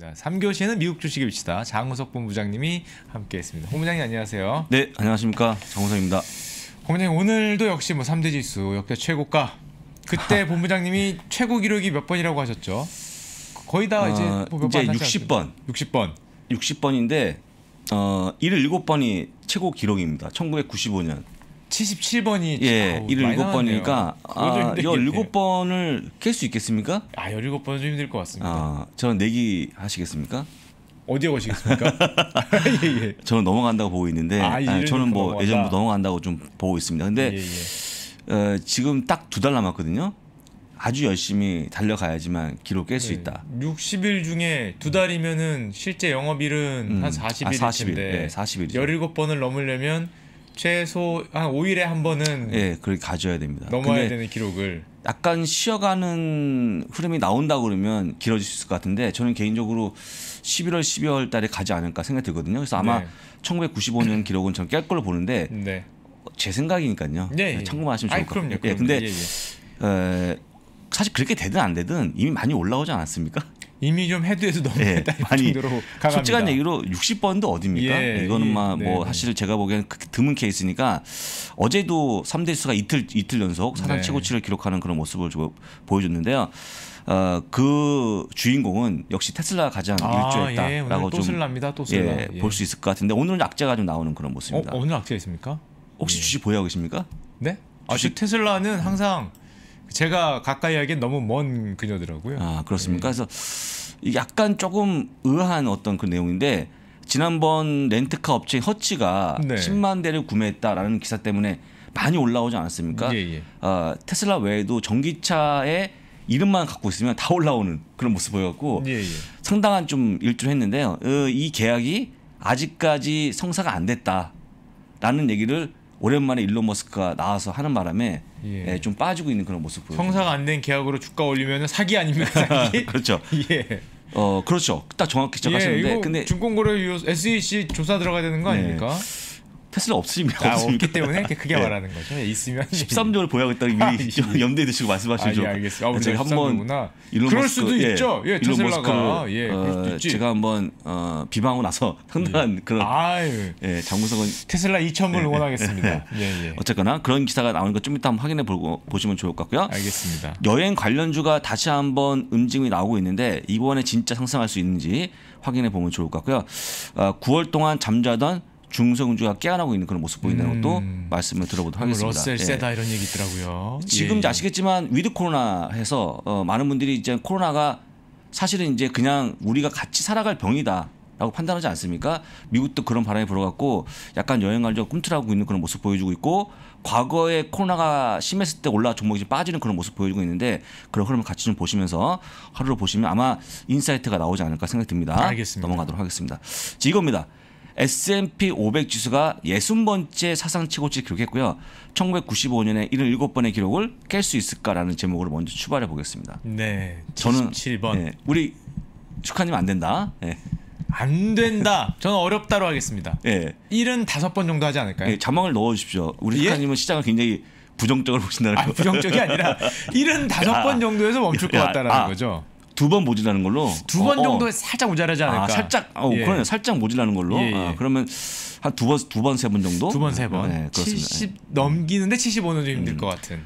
3교시에는 미국 주식의 위치다. 장우석 본부장님이 함께했습니다. 홍부장님 안녕하세요. 네, 안녕하십니까. 장우석입니다. 홍부장님 오늘도 역시 뭐 3대 지수 역대 최고가. 그때 본부장님이 최고 기록이 몇 번이라고 하셨죠? 거의 다 이제 아, 뭐 어, 이제 60번. 60번. 60번인데 어, 77번이 최고 기록입니다. 1995년. 77번이 예, 일곱 번이니까 아, 17번을 깰 수 있겠습니까? 아, 17번은 좀 힘들 것 같습니다. 아, 저는 내기 하시겠습니까? 어디에 오시겠습니까 예, 예. 저는 넘어간다고 보고 있는데 아, 아니, 저는 뭐 넘어간다. 예전부터 넘어간다고 좀 보고 있습니다. 근데 예, 예. 어, 지금 딱 두 달 남았거든요. 아주 열심히 달려가야지만 기록 깰수 네. 있다. 60일 중에 두 달이면은 실제 영업일은 음. 한 40일일 아, 40일, 텐데 네, 40일. 17번을 넘으려면 최소 한 5일에 한 번은 예, 그걸 가져야 됩니다. 넘어야 되는 기록을 약간 쉬어가는 흐름이 나온다 그러면 길어질 수 있을 것 같은데 저는 개인적으로 11월, 12월 달에 가지 않을까 생각이 들거든요. 그래서 아마 네. 1995년 기록은 저는 깰 걸로 보는데 네. 제 생각이니까요. 네, 예. 예, 예. 참고만 하시면 좋을 것 같아요. 요 예, 근데 예, 예. 에, 예. 어, 사실 그렇게 되든 안 되든 이미 많이 올라오지 않았습니까? 이미 좀 헤드에서 넘어갔다 예. 정도로 강합니다. 솔직한 얘기로 60번도 어딥니까? 예, 이거는 막뭐 예, 네, 네. 사실 제가 보기에는 그 드문 케이스니까 어제도 3대 수가 이틀 이틀 연속 사상 네. 최고치를 기록하는 그런 모습을 보여줬는데요. 어, 그 주인공은 역시 테슬라 가장 가 아, 일조했다라고 예, 좀 슬랍니다, 예, 예. 볼 수 있을 것 같은데 오늘은 악재가 좀 나오는 그런 모습입니다. 어, 오늘 악재 있습니까? 혹시 예. 주식 보유하고 계십니까? 네? 아, 주식 그 테슬라는 항상 제가 가까이 하기엔 너무 먼 그녀더라고요. 아 그렇습니까? 네. 그래서 약간 조금 의아한 어떤 그 내용인데 지난번 렌트카 업체 허치가 네. 10만 대를 구매했다라는 기사 때문에 많이 올라오지 않았습니까? 예, 예. 어, 테슬라 외에도 전기차의 이름만 갖고 있으면 다 올라오는 그런 모습 보여갖고 예, 예, 상당한 좀 일조를 했는데요. 어, 이 계약이 아직까지 성사가 안 됐다라는 얘기를 오랜만에 일론 머스크가 나와서 하는 바람에 예. 예, 좀 빠지고 있는 그런 모습 보여요. 성사가 안 된 계약으로 주가 올리면 사기 아닙니까? 사기? 그렇죠. 예. 어 그렇죠. 딱 정확히 지적하셨는데 예, 근데 중공거래위원 SEC 조사 들어가야 되는 거 예. 아닙니까? 네. 테슬라 없으면 아, 없니까기 때문에 그게 네. 말하는 거죠. 예, 있으면 13조를 보유겠다 아, 이미 아, 염두에 두시고 말씀하신 줄. 아, 예, 알겠습니다. 아, 제가 그 한번 일론 그럴 머스크, 수도 예, 있죠. 예, 일론 머스크 예, 어, 제가 한번 어, 비방하고 나서 상당한 예. 네. 그런 아유, 예, 장문성은 테슬라 2 0불 예, 예. 응원하겠습니다. 예, 예. 어쨌거나 그런 기사가 나오니까 좀 이따 한번 확인해 보고 보시면 좋을 것 같고요. 알겠습니다. 여행 관련주가 다시 한번 움직임이 나오고 있는데 이번에 진짜 상승할 수 있는지 확인해 보면 좋을 것 같고요. 어, 9월 동안 잠자던 중성주가 깨어나고 있는 그런 모습 보인다는 음. 것도 음. 말씀을 들어보도록 뭐 하겠습니다. 러셀 예. 세다 예. 이런 얘기 있더라고요. 지금 예. 아시겠지만 위드 코로나 해서 어, 많은 분들이 이제 코로나가 사실은 이제 그냥 우리가 같이 살아갈 병이다. 라고 판단하지 않습니까? 미국도 그런 바람이 불어갖고 약간 여행을 좀 꿈틀하고 있는 그런 모습 보여주고 있고 과거에 코로나가 심했을 때 올라 종목이 빠지는 그런 모습 보여주고 있는데 그런 흐름을 같이 좀 보시면서 하루를 보시면 아마 인사이트가 나오지 않을까 생각이 듭니다. 알겠습니다. 넘어가도록 하겠습니다. 이겁니다. S&P 500 지수가 60번째 사상 최고치를 기록했고요. 1995년에 77번의 기록을 깰 수 있을까라는 제목으로 먼저 출발해 보겠습니다. 네. 77번. 저 네, 우리 축하님 안 된다. 네. 안 된다. 저는 어렵다로 하겠습니다. 예. 75번 정도 하지 않을까요? 예, 자막을 넣어 주십시오. 우리 예? 축하님은 시장을 굉장히 부정적으로 보신다는 거. 아, 부정적이 아니라 75번 아, 정도에서 멈출 야, 것 같다라는 아, 거죠. 두번 모자라는 걸로 두번 어, 어. 정도에 살짝 모자라지 않을까? 아, 살짝 어, 예. 그러네 살짝 모자라는 걸로. 예, 예. 아, 그러면 한 두번두번 세 번 정도? 두 번 세 번. 네, 그렇습니다. 70 넘기는데 75는 좀 힘들 음. 것 같은.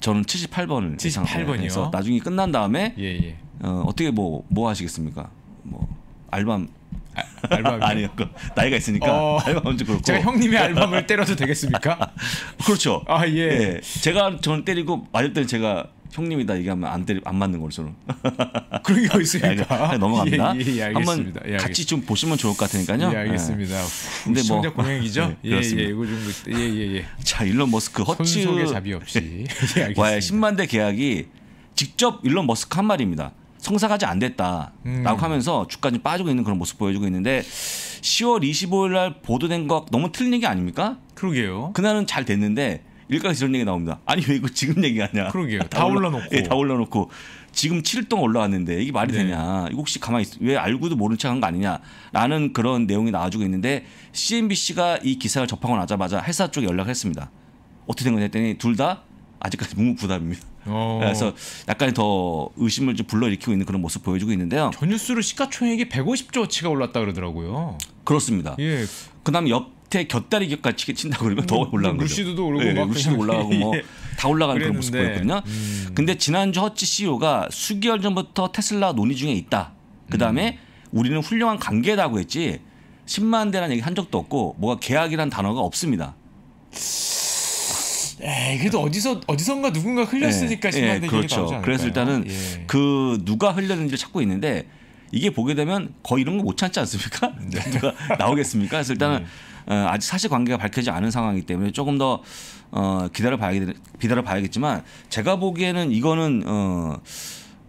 저는 78번을 78번이요. 나중에 끝난 다음에 예, 예. 어, 어떻게 뭐뭐 뭐 하시겠습니까? 뭐 알밤 아, 알바 아니요 그 나이가 있으니까 어, 알바 그렇고 제가 형님의 알밤을 때려도 되겠습니까? 그렇죠. 아 예. 예. 제가 저는 때리고 맞을 때는 제가 형님이다 얘기하면 안 때리 안 맞는 걸 저는. 그런 게 있으니까 넘어갑니다. 예, 예, 예 한번 예, 같이 좀 보시면 좋을 것 같으니까요. 예, 알겠습니다. 예. 근데 뭐청자 공약이죠? 예, 예, 이거 좀 예예 예. 자 일론 머스크 허츠 손속에 자비 없이 예, 알 10만 대 계약이 직접 일론 머스크 한 말입니다. 성사까지 안 됐다라고 음. 하면서 주가 좀 빠지고 있는 그런 모습 보여주고 있는데 10월 25일 날 보도된 거 너무 틀린 얘기 아닙니까? 그러게요. 그날은 잘 됐는데 일각에서 이런 얘기 나옵니다. 아니 왜 이거 지금 얘기하냐? 그러게요. 다, 다 올라, 놓고 예, 다 올라놓고 지금 7동 올라왔는데 이게 말이 네. 되냐? 이거 혹시 가만히 있, 왜 알고도 모른 척한 거 아니냐라는 그런 내용이 나와주고 있는데 CNBC가 이 기사를 접하고 나자마자 회사 쪽에 연락했습니다. 어떻게 된 거냐 했더니 둘 다 아직까지 무묵부답입니다 어. 그래서 약간 더 의심을 좀 불러일으키고 있는 그런 모습 보여주고 있는데요. 전 뉴스로 시가총액이 150조치가 올랐다 그러더라고요. 그렇습니다. 예. 그다음 옆에 곁다리 곁까지 친다 그러면 더 뭐, 올라간 뭐, 거죠. 루시드도 오르고 네, 예, 루시도 올라가고 뭐다 예. 올라가는 그런 모습 보였거든요. 음. 근데 지난주 허치 CEO가 수개월 전부터 테슬라 논의 중에 있다. 그다음에 음. 우리는 훌륭한 관계라고 했지 10만 대라는 얘기 한 적도 없고 뭐가 계약이란 단어가 없습니다. 에이, 그래도 어디서 어디선가 누군가 흘렸으니까 예, 예, 그렇죠. 그래서 일단은 예. 그 누가 흘렸는지 를 찾고 있는데 이게 보게 되면 거의 이런 거 못 찾지 않습니까? 네. 누가 나오겠습니까? 그래서 일단은 네. 어, 아직 사실 관계가 밝혀지 않은 상황이기 때문에 조금 더 어, 기다려 봐야 기다려 봐야겠지만 제가 보기에는 이거는 어,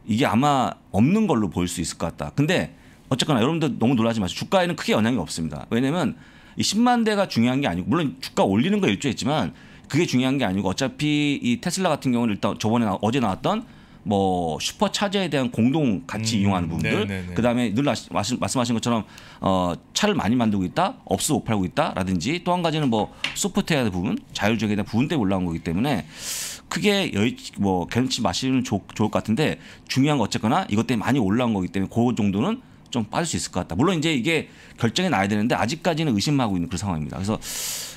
이게 아마 없는 걸로 보일 수 있을 것 같다. 근데 어쨌거나 여러분들 너무 놀라지 마시고 주가에는 크게 영향이 없습니다. 왜냐면 이 10만 대가 중요한 게 아니고 물론 주가 올리는 거 일조했지만 그게 중요한 게 아니고 어차피 이 테슬라 같은 경우는 일단 저번에 나, 어제 나왔던 뭐 슈퍼 차저에 대한 공동 같이 음, 이용하는 부분들 네네네. 그다음에 늘 아시, 말씀, 말씀하신 것처럼 어 차를 많이 만들고 있다 업스 못 팔고 있다라든지 또 한 가지는 뭐 소프트웨어 부분 자율적인 부분 때문에 올라온 거기 때문에 크게 여의 뭐 견치 마시면 좋, 좋을 것 같은데 중요한 거 어쨌거나 이것 때문에 많이 올라온 거기 때문에 그 정도는 좀 빠질 수 있을 것 같다. 물론 이제 이게 결정이 나야 되는데 아직까지는 의심하고 있는 그런 상황입니다. 그래서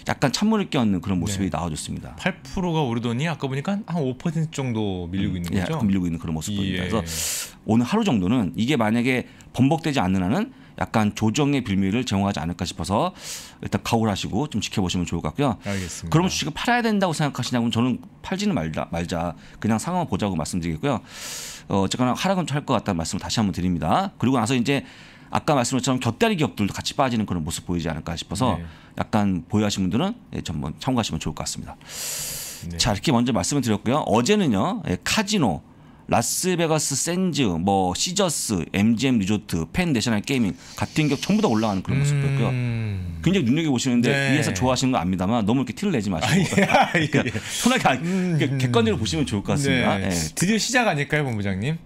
약간 찬물을 끼얹는 그런 모습이 네. 나와줬습니다. 8%가 오르더니 아까 보니까 한 5% 정도 밀리고 음, 있는 예, 거죠. 약간 밀리고 있는 그런 모습 보입니다. 예. 그래서 오늘 하루 정도는 이게 만약에 번복되지 않는 한은 약간 조정의 빌미를 제공하지 않을까 싶어서 일단 각오를 하시고 좀 지켜보시면 좋을 것 같고요. 알겠습니다. 그럼 주식을 팔아야 된다고 생각하시냐면 저는 팔지는 말자, 말자 그냥 상황 을 보자고 말씀드리겠고요. 어, 어쨌거나 하락은 할것 같다는 말씀을 다시 한번 드립니다. 그리고 나서 이제 아까 말씀처럼 곁다리 기업들도 같이 빠지는 그런 모습 보이지 않을까 싶어서 네. 약간 보유하신 분들은 예, 번 뭐 참고하시면 좋을 것 같습니다. 네. 자 이렇게 먼저 말씀을 드렸고요. 어제는요 예, 카지노 라스베가스 샌즈, 뭐 시저스, MGM 리조트, 펜 내셔널 게이밍 같은 기업 전부 다 올라가는 그런 모습이었고요. 음... 굉장히 눈여겨 보시는데 네. 이 회사 좋아하시는 거 압니다만 너무 이렇게 티를 내지 마시고 아, 예, 그러니까 예. 편하게 그러니까 음... 그러니 객관적으로 보시면 좋을 것 같습니다. 네. 네. 드디어 시작 아닐까요, 본부장님?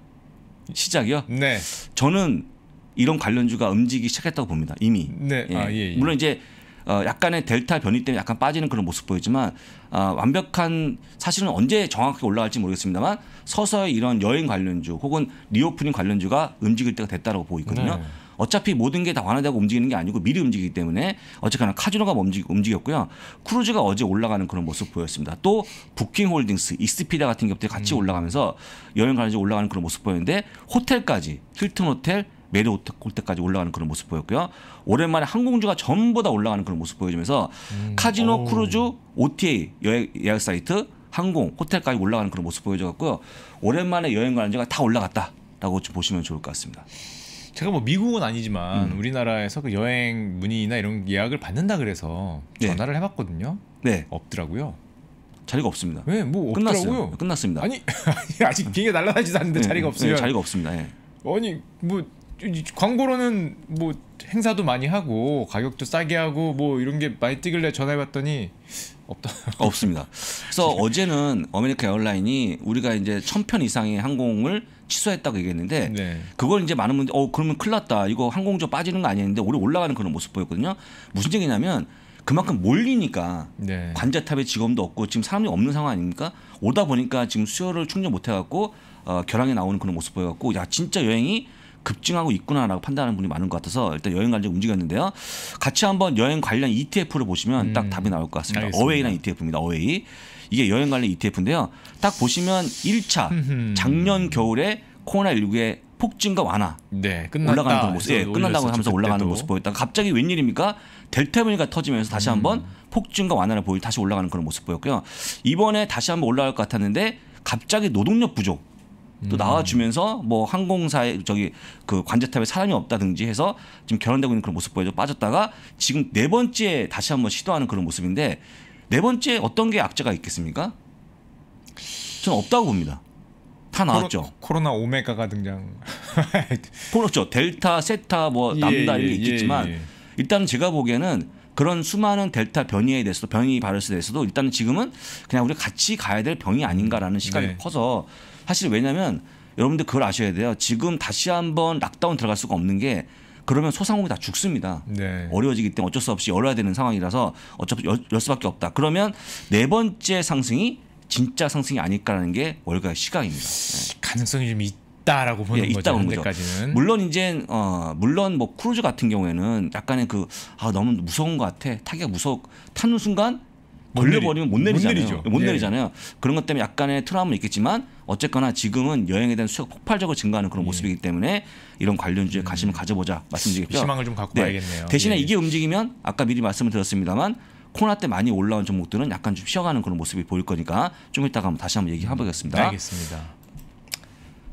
시작이요? 네. 저는 이런 관련주가 움직이기 시작했다고 봅니다. 이미. 네. 예. 아, 예, 물론 이제 어, 약간의 델타 변이 때문에 약간 빠지는 그런 모습 보이지만 어, 완벽한 사실은 언제 정확하게 올라갈지 모르겠습니다만 서서히 이런 여행 관련주 혹은 리오프닝 관련주가 움직일 때가 됐다고보이거든요 네. 어차피 모든 게 다 완화되고 움직이는 게 아니고 미리 움직이기 때문에 어쨌거나 카지노가 움직, 움직였고요. 크루즈가 어제 올라가는 그런 모습 보였습니다. 또 부킹홀딩스, 익스피다 같은 기업들이 같이 음. 올라가면서 여행 관련주 올라가는 그런 모습 보였는데 호텔까지 힐튼 호텔 메리오올 때까지 올라가는 그런 모습 보였고요. 오랜만에 항공주가 전부 다 올라가는 그런 모습 보여주면서 음. 카지노, 오. 크루즈, OTA 여행 예약 사이트, 항공, 호텔까지 올라가는 그런 모습 보여줘갖고요. 오랜만에 여행 가는 지가 다 올라갔다라고 좀 보시면 좋을 것 같습니다. 제가 뭐 미국은 아니지만 음. 우리나라에서 그 여행 문의나 이런 예약을 받는다 그래서 네. 전화를 해봤거든요. 네. 없더라고요. 자리가 없습니다. 왜? 네, 뭐 끝났어요. 없더라고요. 끝났습니다. 아니 아직 비행기 날라다지도 않는데 네, 자리가 네, 네, 없으면 자리가 없습니다. 예. 아니 뭐 광고로는 뭐 행사도 많이 하고 가격도 싸게 하고 뭐 이런 게 많이 뜨길래 전화해봤더니 없다. 없습니다. 그래서 네. 어제는 어메리카 에어라인이 우리가 이제 천 편 이상의 항공을 취소했다고 얘기했는데 네. 그걸 이제 많은 분들이 어 그러면 큰일 났다. 이거 항공조 빠지는 거 아니었는데 오히 올라가는 그런 모습 보였거든요. 무슨 얘기냐면 그만큼 몰리니까 네. 관제탑에 직원도 없고 지금 사람이 없는 상황 아닙니까? 오다 보니까 지금 수요를 충전 못 해갖고 어, 결항에 나오는 그런 모습 보여갖고 야 진짜 여행이 급증하고 있구나라고 판단하는 분이 많은 것 같아서 일단 여행 관련 움직였는데요. 같이 한번 여행 관련 ETF를 보시면 음. 딱 답이 나올 것 같습니다. 어웨이라는 ETF입니다. 어웨이. 이게 여행 관련 ETF인데요. 딱 보시면 1차 작년 겨울에 코로나19의 폭증과 완화 네, 끝났다. 올라가는 모습, 예, 끝난다고 하면서 올라가는 때도 모습 보였다가 갑자기 웬일입니까? 델타 변이가 터지면서 다시 음. 한번 음. 폭증과 완화를 보일 다시 올라가는 그런 모습 보였고요. 이번에 다시 한번 올라갈 것 같았는데 갑자기 노동력 부족 또 음. 나와주면서 뭐 항공사에 저기 그 관제탑에 사람이 없다든지 해서 지금 결혼되고 있는 그런 모습 보여줘 빠졌다가 지금 네 번째 다시 한번 시도하는 그런 모습인데 네 번째 어떤 게 악재가 있겠습니까? 저는 없다고 봅니다. 다 나왔죠. 코로, 나 오메가가 등장. 그렇죠. 델타, 세타, 뭐 예, 남다 예, 이게 예, 있겠지만 예, 예. 일단 제가 보기에는 그런 수많은 델타 변이에 대해서도 변이 바이러스에 대해서도 일단은 지금은 그냥 우리 같이 가야 될 병이 아닌가라는 시간이 네. 커서 사실 왜냐면 여러분들 그걸 아셔야 돼요. 지금 다시 한번 락다운 들어갈 수가 없는 게 그러면 소상공이 다 죽습니다. 네. 어려워지기 때문에 어쩔 수 없이 열어야 되는 상황이라서 어차피 열, 열 수밖에 없다. 그러면 네 번째 상승이 진짜 상승이 아닐까라는 게 월가의 시각입니다. 네. 가능성이 좀 있다라고 보는 예, 있다 거죠. 현재까지는. 물론 이제 어 물론 뭐 크루즈 같은 경우에는 약간의 그아 너무 무서운 것 같아 타기가 무서 타는 순간 걸려버리면 못, 못 내리잖아요. 못, 못 내리잖아요. 예. 그런 것 때문에 약간의 트라우마 있겠지만 어쨌거나 지금은 여행에 대한 수요가 폭발적으로 증가하는 그런 예. 모습이기 때문에 이런 관련주에 관심을 음. 가져보자 말씀드리겠죠. 희망을 좀 갖고 네. 야겠네요 대신에 예. 이게 움직이면 아까 미리 말씀을 드렸습니다만 코로나 때 많이 올라온 종목들은 약간 좀 쉬어가는 그런 모습이 보일 거니까 좀 이따가 한번 다시 한번 얘기해보겠습니다. 음, 알겠습니다.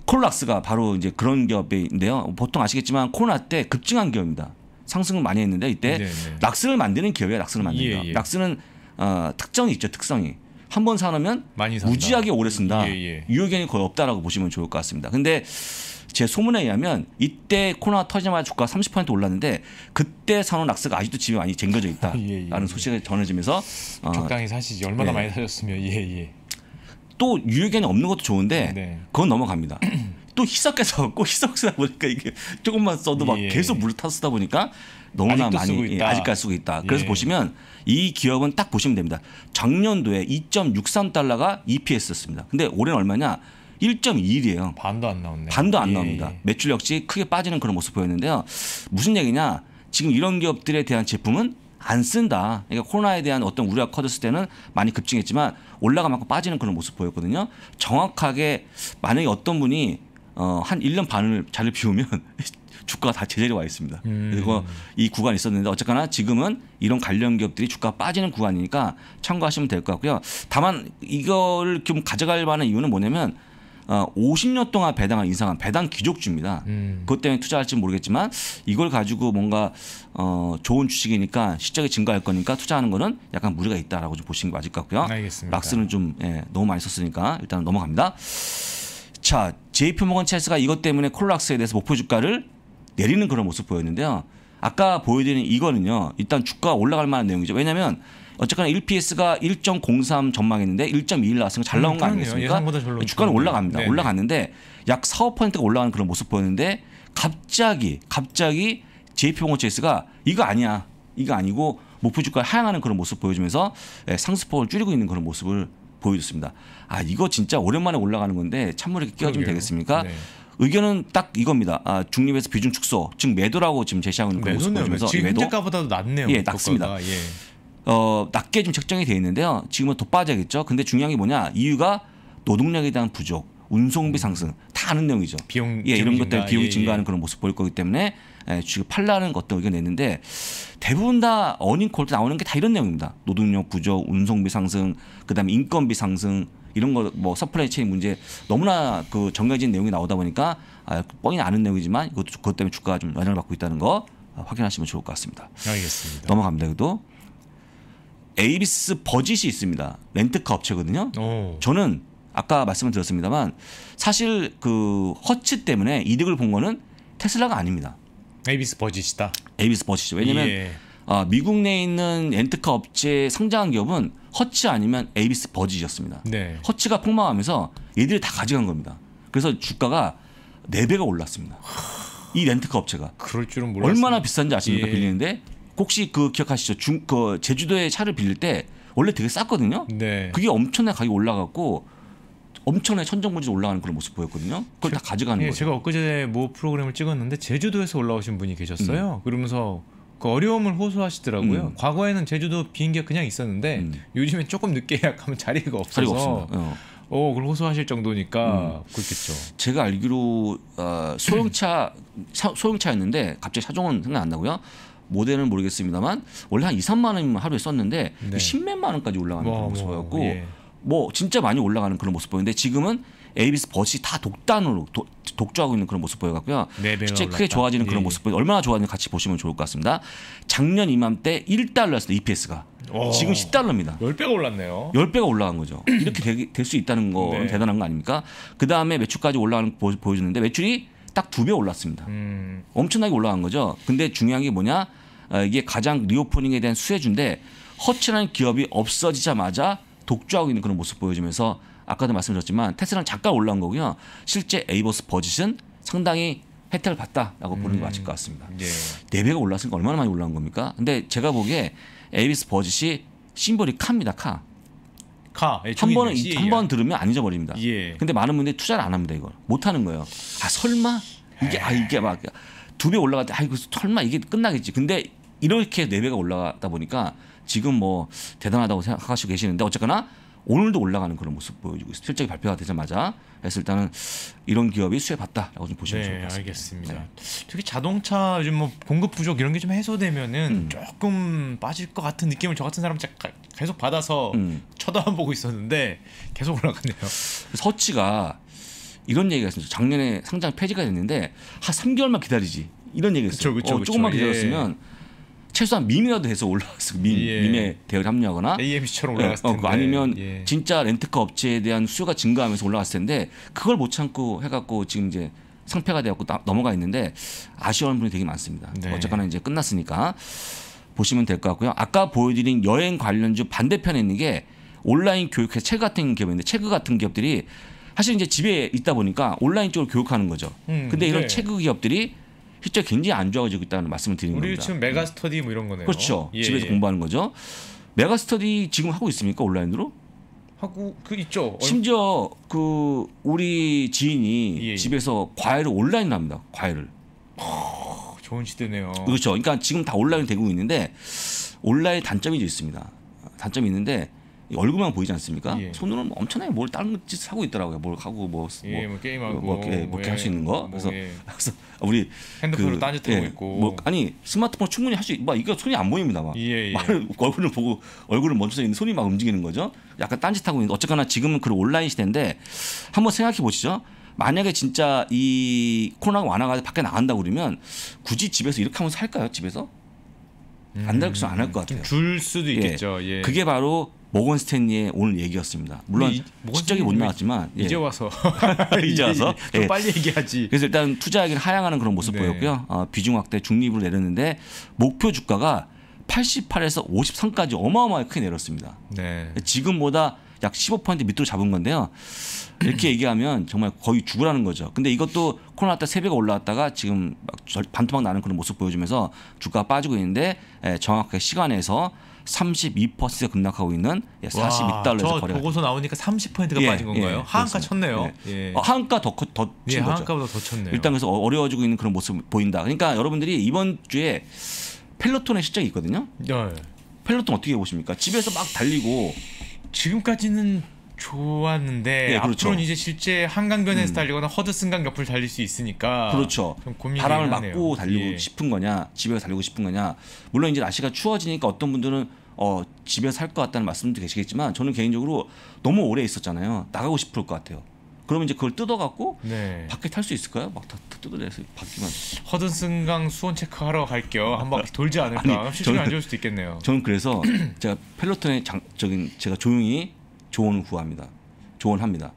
콜락스가 바로 이제 그런 기업인데요. 보통 아시겠지만 코로나 때 급증한 기업입니다. 상승을 많이 했는데 이때 네네. 네. 락스를 만드는 기업이에요. 락스를 만드는 예, 예. 락스는 어, 특정이 있죠. 특성이. 한번 사놓으면 무지하게 오래 쓴다. 예, 예. 유효기간이 거의 없다라고 보시면 좋을 것 같습니다. 근데 제 소문에 의하면 이때 코로나 터지자마자 주가 30% 올랐는데 그때 사놓은 낙스가 아직도 집에 많이 쟁겨져 있다라는 예, 예, 예. 소식이 전해지면서 어, 적당히 어, 사시지 얼마나 예. 많이 사셨으면 예예. 또 유효기간이 없는 것도 좋은데 네. 그건 넘어갑니다. 또 희석해서 꼭 희석쓰다 보니까 이게 조금만 써도 막 예. 계속 물타 쓰다 보니까 너무나 많이 예, 아직까지 쓰고 있다. 그래서 예. 보시면 이 기업은 딱 보시면 됩니다. 작년도에 2.63달러가 EPS였습니다. 근데 올해는 얼마냐? 1.21이에요. 반도 안 나오네요. 반도 안 예. 나옵니다. 매출 역시 크게 빠지는 그런 모습 보였는데요. 무슨 얘기냐? 지금 이런 기업들에 대한 제품은 안 쓴다. 그러니까 코로나에 대한 어떤 우려가 커졌을 때는 많이 급증했지만 올라가만큼 빠지는 그런 모습 보였거든요. 정확하게 만약에 어떤 분이 어, 한 1년 반을 자리를 비우면 주가가 다 제자리에 와 있습니다. 음. 그리고이 구간이 있었는데 어쨌거나 지금은 이런 관련 기업들이 주가가 빠지는 구간이니까 참고하시면 될 것 같고요. 다만 이걸 좀 가져갈 만한 이유는 뭐냐면 어, 50년 동안 배당을 인상한 배당 기족주입니다. 음. 그것 때문에 투자할지 모르겠지만 이걸 가지고 뭔가 어, 좋은 주식이니까 실적이 증가할 거니까 투자하는 거는 약간 무리가 있다라고 좀 보시는 게 맞을 것 같고요. 알겠습니다. 락스는 좀 예, 너무 많이 썼으니까 일단 넘어갑니다. 자, JP 모건 체스가 이것 때문에 콜락스에 대해서 목표 주가를 내리는 그런 모습 보였는데요. 아까 보여드린 이거는요. 일단 주가 올라갈 만한 내용이죠. 왜냐면 어쨌거나 1PS가 1.03 전망했는데 1.21 나왔으니까 잘 음, 나온 음, 거 아니겠습니까? 주가는 올라갑니다. 네. 올라갔는데 약 4, 5%가 올라가는 그런 모습 보였는데 갑자기 갑자기 j p 모건체스가 이거 아니야. 이거 아니고 목표 주가 하향하는 그런 모습 보여주면서 예, 상승폭을 줄이고 있는 그런 모습을 보여줬습니다. 아 이거 진짜 오랜만에 올라가는 건데 찬물에 끼워주면 되겠습니까? 네. 의견은 딱 이겁니다. 아, 중립에서 비중 축소, 즉 매도라고 지금 제시하고 있는 네, 모습 보면서 지금 매도 가보다도 낮네요. 예, 낮습니다. 예. 어, 낮게 좀 책정이 되어 있는데요. 지금은 더 빠져야겠죠. 근데 중요한 게 뭐냐? 이유가 노동력에 대한 부족, 운송비 음. 상승 다 아는 내용이죠. 비용 예, 이런 것들 비용이 예, 예. 증가하는 예. 그런 모습 보일 거기 때문에 예, 주급하라는 것도 의견 냈는데 대부분 다 어닝콜도 나오는 게 다 이런 내용입니다. 노동력 부족, 운송비 상승, 그다음에 인건비 상승 이런 거 뭐 서플라이 체인 문제 너무나 그 정해진 내용이 나오다 보니까 아, 뻥이 나는 내용이지만 이것도 그것 때문에 주가가 좀 영향을 받고 있다는 거 확인하시면 좋을 것 같습니다. 알겠습니다. 넘어갑니다. 그래도 에이비스 버짓이 있습니다. 렌트카 업체거든요. 오. 저는 아까 말씀을 드렸습니다만 사실 그 허츠 때문에 이득을 본 거는 테슬라가 아닙니다. 에이비스 버짓이다. 에비스 버짓이 왜냐면 예. 아, 미국 내에 있는 렌트카 업체 상장한 기업은 허츠 아니면 에비스 버짓이었습니다. 네. 허츠가 폭망하면서 얘들이 다 가져간 겁니다. 그래서 주가가 4배가 올랐습니다. 이 렌트카 업체가 그럴 줄은 몰랐 얼마나 비싼지 아십니까? 예. 빌리는데 혹시 그 기억하시죠? 중, 그 제주도에 차를 빌릴 때 원래 되게 쌌거든요. 네. 그게 엄청나게 가격이 올라갔고 엄청나게 천정부지 로 올라가는 그런 모습 보였거든요. 그걸 제, 다 가져가는 예, 거예요. 제가 엊그제 모 뭐 프로그램을 찍었는데 제주도에서 올라오신 분이 계셨어요. 음. 그러면서 그 어려움을 호소하시더라고요. 음. 과거에는 제주도 비행기가 그냥 있었는데 음. 요즘엔 조금 늦게 예약하면 자리가 없어서 자 어. 어, 그걸 호소하실 정도니까 음. 그렇겠죠. 제가 알기로 어, 소형차 사, 소형차였는데 갑자기 차종은 생각 안 나고요. 모델은 모르겠습니다만 원래 한 2, 3만 원이면 하루에 썼는데 네. 10몇만 그 원까지 올라가는 뭐, 모습이었고 뭐, 예. 뭐 진짜 많이 올라가는 그런 모습 보이는데 지금은 에이비스 버시 다 독단으로 도, 독주하고 있는 그런 모습 보여갖고요. 네 실제 크게 좋아지는 그런 예. 모습 보여. 얼마나 좋아지는지 같이 보시면 좋을 것 같습니다. 작년 이맘때 1달러였어요 EPS가. 오. 지금 10달러입니다. 10배가 올랐네요. 10배가 올라간 거죠. 이렇게 될 수 있다는 건 네. 대단한 거 아닙니까? 그 다음에 매출까지 올라가는 거 보여주는데 매출이 딱 두 배 올랐습니다. 음. 엄청나게 올라간 거죠. 근데 중요한 게 뭐냐? 아, 이게 가장 리오프닝에 대한 수혜주인데 허츠라는 기업이 없어지자마자 독주하고 있는 그런 모습 보여주면서 아까도 말씀드렸지만 테슬라는 잠깐 올라온 거고요. 실제 에이버스 버짓은 상당히 혜택을 봤다라고 보는 음. 게 맞을 것 같습니다. 예. 네 배가 올랐으니까 얼마나 많이 올라온 겁니까? 근데 제가 보기에 에이비스 버짓이 심벌이 카입니다. 카. 카. 예, 한 번은 한번 들으면 안 잊어버립니다. 예. 근데 많은 분들이 투자를 안 합니다. 이걸 못 하는 거예요. 아 설마 이게 에이. 아 이게 막 두 배 올라갔다. 아이고 설마 이게 끝나겠지. 근데 이렇게 네 배가 올라갔다 보니까 지금 뭐 대단하다고 생각하시고 계시는데 어쨌거나 오늘도 올라가는 그런 모습 보여주고 있습니 실적이 발표가 되자마자 그래서 일단은 이런 기업이 수혜받다라고 좀 보시면 네, 좋을 것 같습니다. 알겠습니다. 네. 특히 자동차 요즘 뭐 공급 부족 이런 게 좀 해소되면은 음. 조금 빠질 것 같은 느낌을 저 같은 사람 계속 받아서 음. 쳐다 보고 있었는데 계속 올라가네요. 그 서치가 이런 얘기가 있습니다. 작년에 상장 폐지가 됐는데 한 3개월만 기다리지 이런 얘기가 어요 어, 조금만 예. 기다렸으면 예. 최소한 밈이라도 해서 올라왔어. 밈, 예. 밈에 대열 합류하거나 AMC처럼 올라갔을 어, 어, 텐데. 어, 아니면 예. 진짜 렌트카 업체에 대한 수요가 증가하면서 올라갔을 텐데 그걸 못 참고 해갖고 지금 이제 상패가 되었고 넘어가 있는데 아쉬운 분이 되게 많습니다. 네. 어쨌거나 이제 끝났으니까 보시면 될 것 같고요. 아까 보여드린 여행 관련주 반대편에 있는 게 온라인 교육회 책 같은 기업인데 책 같은 기업들이 사실 이제 집에 있다 보니까 온라인 쪽으로 교육하는 거죠. 음, 근데 이런 네. 체크 기업들이 실제 굉장히 안 좋아지고 있다는 말씀을 드리는 우리 겁니다. 우리 지금 메가 스터디 뭐 이런 거네요. 그렇죠. 예, 집에서 예. 공부하는 거죠. 메가 스터디 지금 하고 있습니까 온라인으로? 하고 그 있죠. 심지어 그 우리 지인이 예, 예, 집에서 과외를 온라인으로 합니다. 과외를. 아, 좋은 시대네요. 그렇죠. 그러니까 지금 다 온라인 되고 있는데 온라인 단점이 있습니다. 단점이 있는데 얼굴만 보이지 않습니까? 예. 손으로는 뭐 엄청나게 뭘 다른 짓 하고 있더라고요. 뭘 뭐, 뭐, 예, 하고 뭐, 예, 뭐, 뭐 게임하고 뭐, 이 뭐, 뭐 할수 있는 거. 그래서, 예. 그래서 우리 핸드폰으로 그, 딴짓하고 예, 있고. 뭐, 아니 스마트폰 충분히 할 수 있. 막 이거 손이 안 보입니다. 막 말을 얼굴을 보고 얼굴을 멈춰서 있는 손이 막 움직이는 거죠. 약간 딴짓하고 있는. 어쨌거나 지금은 그런 온라인 시대인데 한번 생각해 보시죠. 만약에 진짜 이 코로나가 완화가 밖에 나간다 그러면 굳이 집에서 이렇게 하면살까요 집에서? 안 달고 음, 안할 것 같아요. 줄 수도 있겠죠. 예. 그게 바로 모건 스탠리의 오늘 얘기였습니다. 물론 실적이 못 나왔지만 예. 이제 와서 이제 와서 좀 예. 빨리 얘기하지. 그래서 일단 투자 얘기를 하향하는 그런 모습 네. 보였고요. 어, 비중 확대 중립으로 내렸는데 목표 주가가 88에서 53까지 어마어마하게 크게 내렸습니다. 네. 지금보다 약 15% 밑으로 잡은 건데요. 이렇게 얘기하면 정말 거의 죽으라는 거죠. 근데 이것도 코로나 때세배가 올라왔다가 지금 반토막 나는 그런 모습 보여주면서 주가가 빠지고 있는데 예, 정확하게 시간에서 32% 급락하고 있는 42달러에서 예, 거래. 보고서 나오니까 30%가 예, 빠진 건가요? 예, 하한가 쳤네요. 예. 예. 어, 하한가 더친 더 예, 거죠. 하한가보다 더 쳤네요. 일단 그래서 어, 어려워지고 있는 그런 모습 보인다. 그러니까 여러분들이 이번 주에 펠로톤의 실적이 있거든요. 예. 펠로톤 어떻게 보십니까? 집에서 막 달리고 지금까지는 좋았는데 예, 그렇죠. 앞으로는 이제 실제 한강변에서 음. 달리거나 허드슨강 옆을 달릴 수 있으니까 그렇죠. 바람을 요 맞고 달리고 예. 싶은 거냐 집에서 달리고 싶은 거냐 물론 이제 날씨가 추워지니까 어떤 분들은 어, 집에 살 것 같다는 말씀도 계시겠지만 저는 개인적으로 너무 오래 있었잖아요. 나가고 싶을 것 같아요. 그러면 이제 그걸 뜯어갖고 네. 밖에 탈 수 있을까요? 막 다 뜯어내서 밖에만 허든슨강 수원 체크하러 갈겸한 바퀴 아, 돌지 않을까? 실제로 저는, 안 좋을 수도 있겠네요. 저는 그래서 제가 펠로톤의 장적인 제가 조용히 조언을 구합니다. 조언합니다.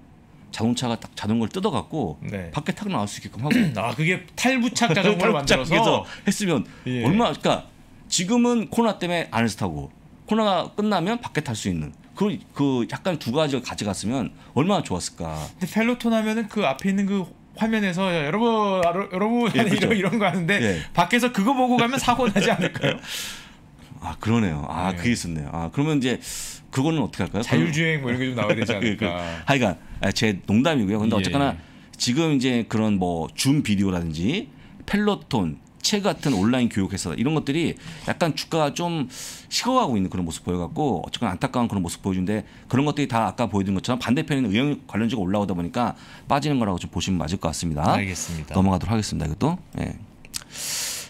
자동차가 딱자동거 뜯어갖고 네. 밖에 타고 나올 수 있게끔 하고 아 그게 탈부착 자동거를 만들어서 했으면 예. 얼마 그러니까 지금은 코로나 때문에 안에서 타고 코로나 끝나면 밖에 탈 수 있는 그, 그 약간 두 가지를 가져갔으면 얼마나 좋았을까. 근데 펠로톤 하면은 그 앞에 있는 그 화면에서 여러분 여러분 예, 그렇죠. 이런, 이런 거 하는데 예. 밖에서 그거 보고 가면 사고 나지 않을까요? 아 그러네요. 아 네. 그게 있었네요. 아 그러면 이제 그거는 어떻게 할까요? 자율주행 뭐 이런 게 좀 나와야 되지 그, 그. 않을까. 하여간 아, 제 농담이고요. 근데 예. 어쨌거나 지금 이제 그런 뭐줌 비디오라든지 펠로톤 업체 같은 온라인 교육 회사 이런 것들이 약간 주가가 좀 식어가고 있는 그런 모습 보여갖고 어쨌거나 안타까운 그런 모습 보여주는데 그런 것들이 다 아까 보여드린 것처럼 반대편에는 의형 관련주가 올라오다 보니까 빠지는 거라고 좀 보시면 맞을 것 같습니다. 알겠습니다. 넘어가도록 하겠습니다. 이것도. 네.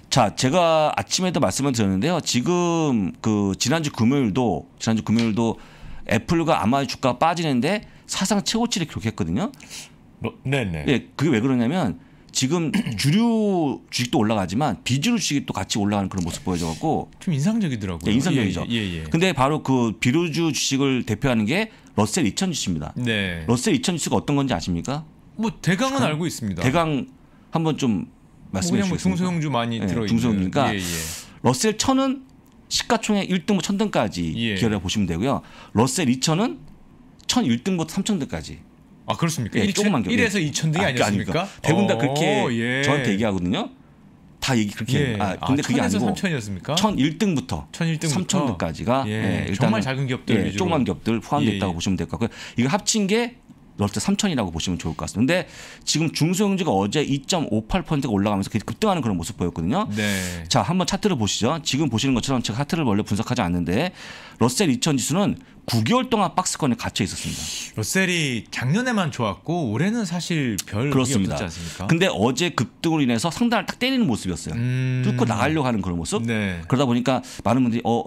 자, 제가 아침에도 말씀을 드렸는데요. 지금 그 지난주 금요일도 지난주 금요일도 애플과 아마 주가 빠지는데 사상 최고치를 기록했거든요. 뭐, 네네. 예, 그게 왜 그러냐면 지금 주류 주식도 올라가지만 비주류 주식이 또 같이 올라가는 그런 모습 보여줘갖고좀 인상적이더라고요. 네, 예, 인상적이죠. 예, 예, 예, 근데 바로 그비주류 주식을 대표하는 게 러셀 2000 주식입니다. 네. 러셀 2000 주식이 어떤 건지 아십니까? 뭐 대강은 알고 있습니다. 대강 한번 좀 말씀해 뭐 주시죠. 중소형주 많이 예, 네, 들어 있는 중소형주니까 예, 예. 러셀 1000은 시가총액 1등부터 1000등까지 뭐 예. 기여를 보시면 되고요. 러셀 2000은 1001등부터 3000등까지 뭐아 그렇습니까? 예, 1천, 조금만 경 1에서 2천 등이 아, 그러니까 아니었습니까? 대부분 다 어, 그렇게 예. 저한테 얘기하거든요. 다 얘기 그렇게 예. 아, 아 근데 아, 그게 아니고 3천이었습니까? 1,001등부터 1 0 1등부터 3,000등까지가 예. 예. 일단 정말 작은 기업들 예. 조그만 기업들 포함됐다고 예, 예. 보시면 될 것 같고요. 이거 합친 게 롯데 3천이라고 보시면 좋을 것 같습니다. 근데 지금 중소형주가 어제 2.58%가 올라가면서 급등하는 그런 모습 보였거든요. 네. 자, 한번 차트를 보시죠. 지금 보시는 것처럼 제가 차트를 원래 분석하지 않는데 러셀 2천 지수는 9개월 동안 박스권에 갇혀 있었습니다. 러셀이 작년에만 좋았고 올해는 사실 별 그렇습니다. 없었지 않습니까? 근데 어제 급등으로 인해서 상단을 딱 때리는 모습이었어요. 음... 뚫고 나가려고 하는 그런 모습. 네. 그러다 보니까 많은 분들이 어,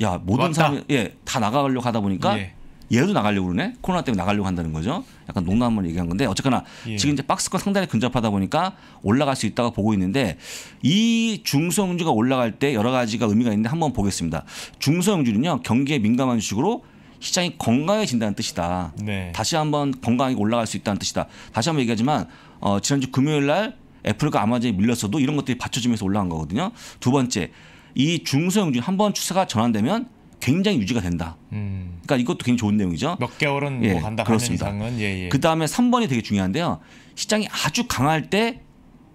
야 모든 사람이 예, 다 나가려고 하다 보니까 예. 얘도 나가려고 그러네. 코로나 때문에 나가려고 한다는 거죠. 약간 농담을 얘기한 건데 어쨌거나 예. 지금 이제 박스가상당히 근접하다 보니까 올라갈 수 있다고 보고 있는데 이 중소형주가 올라갈 때 여러 가지가 의미가 있는데 한번 보겠습니다. 중소형주는요 경기에 민감한 주식으로 시장이 건강해진다는 뜻이다. 네. 다시 한번 건강하게 올라갈 수 있다는 뜻이다. 다시 한번 얘기하지만 어, 지난주 금요일 날 애플과 아마존이 밀렸어도 이런 것들이 받쳐주면서 올라간 거거든요. 두 번째, 이 중소형주 한 번 추세가 전환되면 굉장히 유지가 된다. 음. 그러니까 이것도 굉장히 좋은 내용이죠. 몇 개월은 뭐 예, 뭐 간다 그렇습니다. 이상은 예, 예. 그 다음에 3번이 되게 중요한데요. 시장이 아주 강할 때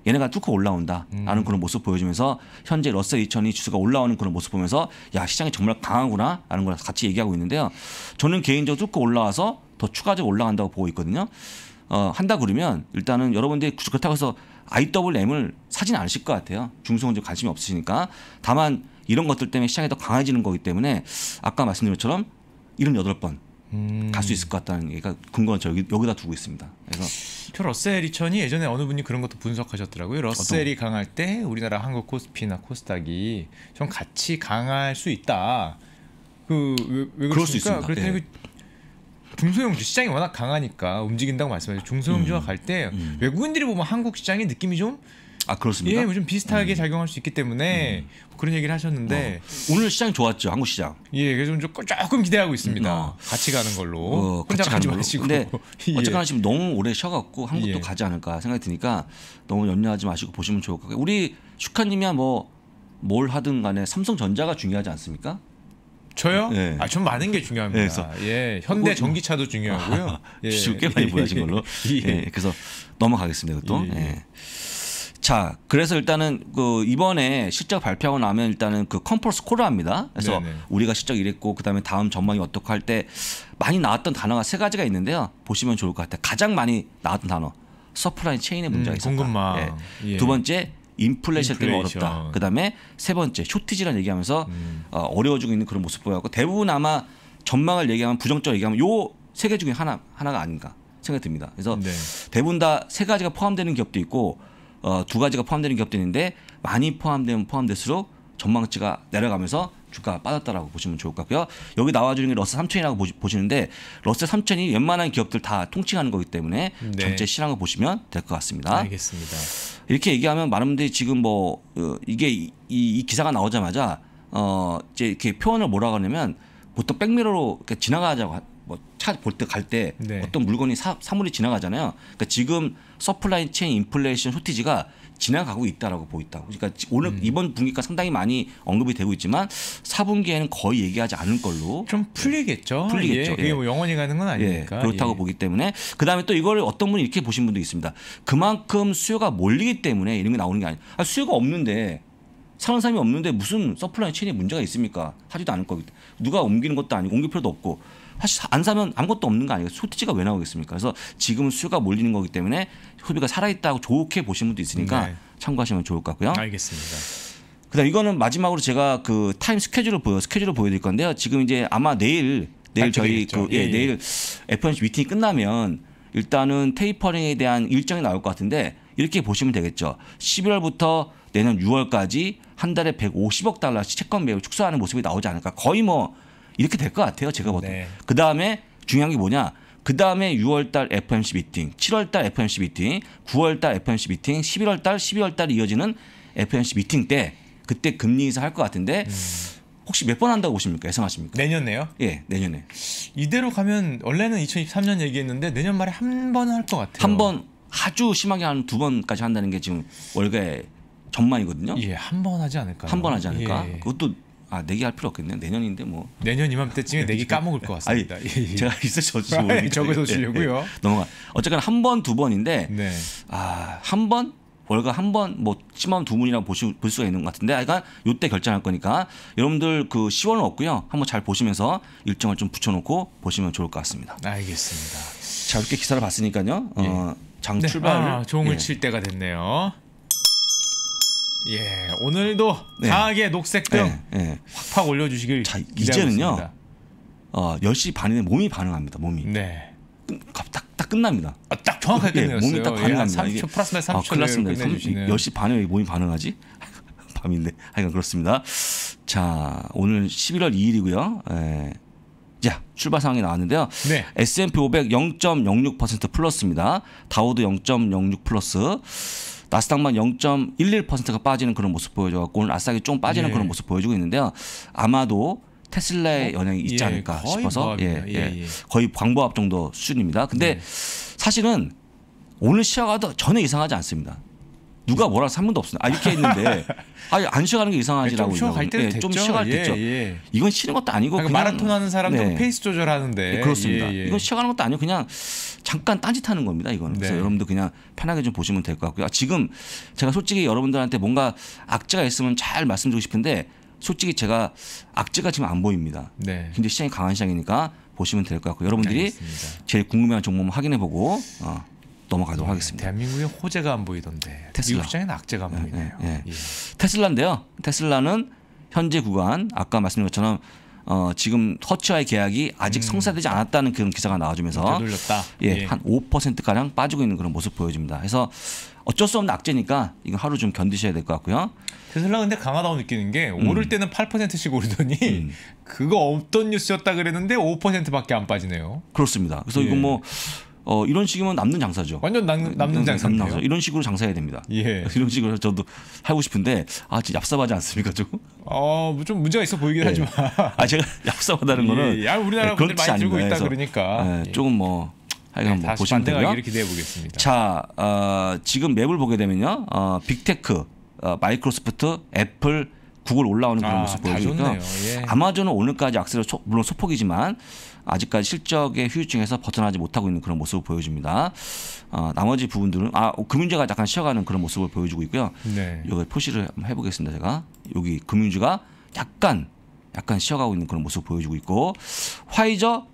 얘네가 뚫고 올라온다라는 음. 그런 모습 보여주면서 현재 러셀 2000이 주수가 올라오는 그런 모습 보면서 야 시장이 정말 강하구나라는 걸 같이 얘기하고 있는데요. 저는 개인적으로 뚫고 올라와서 더 추가적으로 올라간다고 보고 있거든요. 어, 한다 그러면 일단은 여러분들이 그렇다고 해서 IWM을 사진 않으실 것 같아요. 중소형주 관심이 없으시니까 다만 이런 것들 때문에 시장이 더 강해지는 거기 때문에 아까 말씀드린 것처럼 78번 음. 갈수 있을 것 같다는 얘기가 근거는 저 여기, 여기다 두고 있습니다. 그래서 저 러셀 리천이 예전에 어느 분이 그런 것도 분석하셨더라고요. 러셀이 강할 때 우리나라 한국 코스피나 코스닥이 좀 같이 강할 수 있다. 그왜 왜 그럴 수 있습니다. 그랬더니 네. 중소형주 시장이 워낙 강하니까 움직인다고 말씀하셨죠. 중소형주와 음. 갈때 음. 외국인들이 보면 한국 시장의 느낌이 좀아 그렇습니까? 예, 좀 비슷하게 음. 작용할 수 있기 때문에 뭐 그런 얘기를 하셨는데 어. 오늘 시장 좋았죠 한국 시장. 예, 그래서 좀 조금 기대하고 있습니다. 어. 같이 가는 걸로 어, 혼자 같이 가지 마시고. 근데 예. 어쨌거나 지금 너무 오래 쉬어갖고 한국도 예. 가지 않을까 생각이 드니까 너무 염려하지 마시고 보시면 좋을 것 같아요. 우리 축하님이야뭐 뭘 하든 간에 삼성전자가 중요하지 않습니까? 저요? 예. 아, 전 많은 게 중요합니다. 예, 예 현대 뭐 전기차도 중요하고요. 아, 예. 꽤 많이 보여진 예. 걸로. 예. 예. 그래서 넘어가겠습니다. 그것도. 예. 예. 자, 그래서 일단은 그 이번에 실적 발표하고 나면 일단은 그컴퍼런스 콜을 합니다. 그래서 네네. 네. 우리가 실적 이랬고 그다음에 다음 전망이 어떻게 할 때 많이 나왔던 단어가 세 가지가 있는데요. 보시면 좋을 것 같아요. 가장 많이 나왔던 단어 서프라이 체인의 문제가 음, 있었다. 예. 예. 두 번째 인플레이션, 인플레이션 때문에 어렵다. 그다음에 세 번째 쇼티지란 얘기하면서 음. 어, 어려워지고 있는 그런 모습 보여갖고 대부분 아마 전망을 얘기하면 부정적 얘기하면 요 세 개 중에 하나 하나가 아닌가 생각이 듭니다. 그래서 네. 대부분 다 세 가지가 포함되는 기업도 있고 어, 두 가지가 포함되는 기업도 있는데 많이 포함되면 포함될수록 전망치가 내려가면서 주가가 빠졌다라고 보시면 좋을 것 같고요. 여기 나와주는 게 러스 3천이라고 보시, 는데 러스 3천이 웬만한 기업들 다 통칭하는 거기 때문에 네. 전체 실황을 보시면 될 것 같습니다. 알겠습니다. 이렇게 얘기하면 많은 분들이 지금 뭐 어, 이게 이, 이, 기사가 나오자마자 어 이제 이렇게 표현을 뭐라고 하냐면 보통 백미러로 지나가자고 뭐차볼때 갈때 네. 어떤 물건이 사, 물이 지나가잖아요. 그러니까 지금 서플라이 체인 인플레이션 쇼티지가 지나가고 있다라고 보인다고. 그러니까 오늘 음. 이번 분기가 상당히 많이 언급이 되고 있지만 4분기에는 거의 얘기하지 않을 걸로 좀 풀리겠죠. 예, 풀리겠죠. 뭐 예, 예. 게뭐 영원히 가는 건 아니니까. 예, 그렇다고 예. 보기 때문에 그다음에 또 이걸 어떤 분이 이렇게 보신 분도 있습니다. 그만큼 수요가 몰리기 때문에 이런 게 나오는 게 아니. 아 수요가 없는데 사는 사람이 없는데 무슨 서플라이 체인에 문제가 있습니까? 하지도 않을 거기 누가 옮기는 것도 아니고 옮길 필요도 없고 사실 안 사면 아무것도 없는 거 아니에요. 소비지가 왜 나오겠습니까? 그래서 지금 수요가 몰리는 거기 때문에 소비가 살아있다고 좋게 보시는 분도 있으니까 네. 참고하시면 좋을 것 같고요. 알겠습니다. 그다음 이거는 마지막으로 제가 그 타임 스케줄을 보여 스케줄을 보여드릴 건데요. 지금 이제 아마 내일 내일 저희 그 예, 예, 예. 내일 F1 미팅이 끝나면 일단은 테이퍼링에 대한 일정이 나올 것 같은데 이렇게 보시면 되겠죠. 11월부터 내년 6월까지 한 달에 150억 달러씩 채권 매입을 축소하는 모습이 나오지 않을까. 거의 뭐 이렇게 될 것 같아요. 제가 보통. 네. 그 다음에 중요한 게 뭐냐. 그 다음에 6월달 FMC 미팅, 7월달 FMC 미팅, 9월달 FMC 미팅, 11월달, 12월달 이어지는 FMC 미팅 때 그때 금리 인사 할것 같은데 음. 혹시 몇 번 한다고 보십니까? 예상하십니까? 내년에요? 예, 내년에. 이대로 가면 원래는 2023년 얘기했는데 내년 말에 한 번 할 것 같아요. 한 번 아주 심하게 한두 번까지 한다는 게 지금 월계 전망이거든요. 예, 한 번 하지 않을까? 한 번 하지 않을까? 예. 그것도 아 내기 할 필요 없겠네요. 내년인데 뭐 내년 이맘때쯤에 내기 까먹을 것 같습니다. 아니, 예, 예. 제가 있으셔지 적어서 예, 예, 예. 주려고요. 넘어가. 어쨌거나 한 번 두 번인데 네. 아한 번 월가 한 번뭐심하두 분이라고 보시, 볼 수가 있는 것 같은데 아까 그러니까 요때 결정할 거니까 여러분들 그 10월은 없고요. 한번 잘 보시면서 일정을 좀 붙여놓고 보시면 좋을 것 같습니다. 알겠습니다. 자 이렇게 기사를 봤으니까요. 어, 장 네. 출발 네. 아, 종을 칠 때가 됐네요. 예, 오늘도 네. 강하게 녹색등 네, 네. 확확 올려주시길 자, 이제는요. 어, 10시 반에 몸이 반응합니다. 몸이. 네. 딱, 딱 끝납니다. 아, 딱 정확하게 예, 몸이 딱 반응합니다. 예, 30초 플러스 30초 끝났습니다. 3 10시 반에 몸이 반응하지? 밤인데. 하여간 그렇습니다. 자, 오늘 11월 2일이고요. 예. 자, 출발 상황이 나왔는데요. 네. S&P 500 0.06% 플러스입니다. 다우드0.06 플러스. 나스닥만 0.11%가 빠지는 그런 모습 보여줘갖고 오늘 아싸게 좀 빠지는 예. 그런 모습 보여주고 있는데요. 아마도 테슬라의 어? 영향이 있지 예, 않을까 싶어서 뭐 예, 예. 예, 예, 거의 광보합 정도 수준입니다. 근데 네. 사실은 오늘 시야가 더 전혀 이상하지 않습니다. 누가 뭐라 한문도 없어요. 아 이렇게 했는데 아안 쉬어가는 게 이상하지라고. 좀 쉬어갈 때도 네, 됐죠. 좀 쉬어갈 때 예, 됐죠. 예. 이건 쉬는 것도 아니고 그냥 마라톤 하는 사람도 네. 페이스 조절하는데 네, 그렇습니다. 예, 예, 예, 이건 쉬어가는 것도 아니고 그냥 잠깐 딴짓하는 겁니다. 이거는 그래서 네. 여러분도 그냥 편하게 좀 보시면 될 것 같고요. 아, 지금 제가 솔직히 여러분들한테 뭔가 악재가 있으면 잘 말씀드리고 싶은데 솔직히 제가 악재가 지금 안 보입니다. 네. 굉장 시장이 강한 시장이니까 보시면 될 것 같고 여러분들이 알겠습니다. 제일 궁금한 종목 확인해보고. 어. 넘어가도록 음, 하겠습니다. 대한민국엔 호재가 안 보이던데 테슬라. 미국 시장에는 악재가 안 예, 보이네요. 예, 예, 예. 테슬라인데요. 테슬라는 현재 구간 아까 말씀드린 것처럼 어, 지금 터치와의 계약이 아직 음. 성사되지 않았다는 그런 기사가 나와주면서 되돌렸다. 예, 예. 한 5%가량 빠지고 있는 그런 모습 보여집니다. 그래서 어쩔 수 없는 악재니까 이거 하루 좀 견디셔야 될 것 같고요. 테슬라 근데 강하다고 느끼는 게 음. 오를 때는 8%씩 오르더니 음. 그거 없던 뉴스였다 그랬는데 5%밖에 안 빠지네요. 그렇습니다. 그래서 예. 이거 뭐 어, 이런 식이면 남는 장사죠. 완전 남, 네, 남는 장사. 남는 이런 식으로 장사해야 됩니다. 예. 이런 식으로 저도 하고 싶은데 아, 진짜 얍삽하지 않습니까, 좀? 어, 뭐 좀 문제가 있어 보이긴 예. 하지만. 아, 제가 얍삽하다는 예, 거는 예. 야, 우리나라 예, 분들 많이 들고 있다 그러니까. 예, 예, 조금 뭐 하여간 네, 뭐 보시면 되고요. 이렇게 기 보겠습니다. 자, 어, 지금 맵을 보게 되면요. 어, 빅테크, 어, 마이크로소프트, 애플, 구글 올라오는 그런 아, 모습 보여주니까 예. 아마존은 오늘까지 악세을 소, 물론 소폭이지만 아직까지 실적의 휴유증에서 벗어나지 못하고 있는 그런 모습을 보여줍니다. 어, 나머지 부분들은 아 어, 금융주가 약간 쉬어가는 그런 모습을 보여주고 있고요. 네. 여기 표시를 해보겠습니다. 제가 여기 금융주가 약간 약간 쉬어가고 있는 그런 모습 을 보여주고 있고 화이저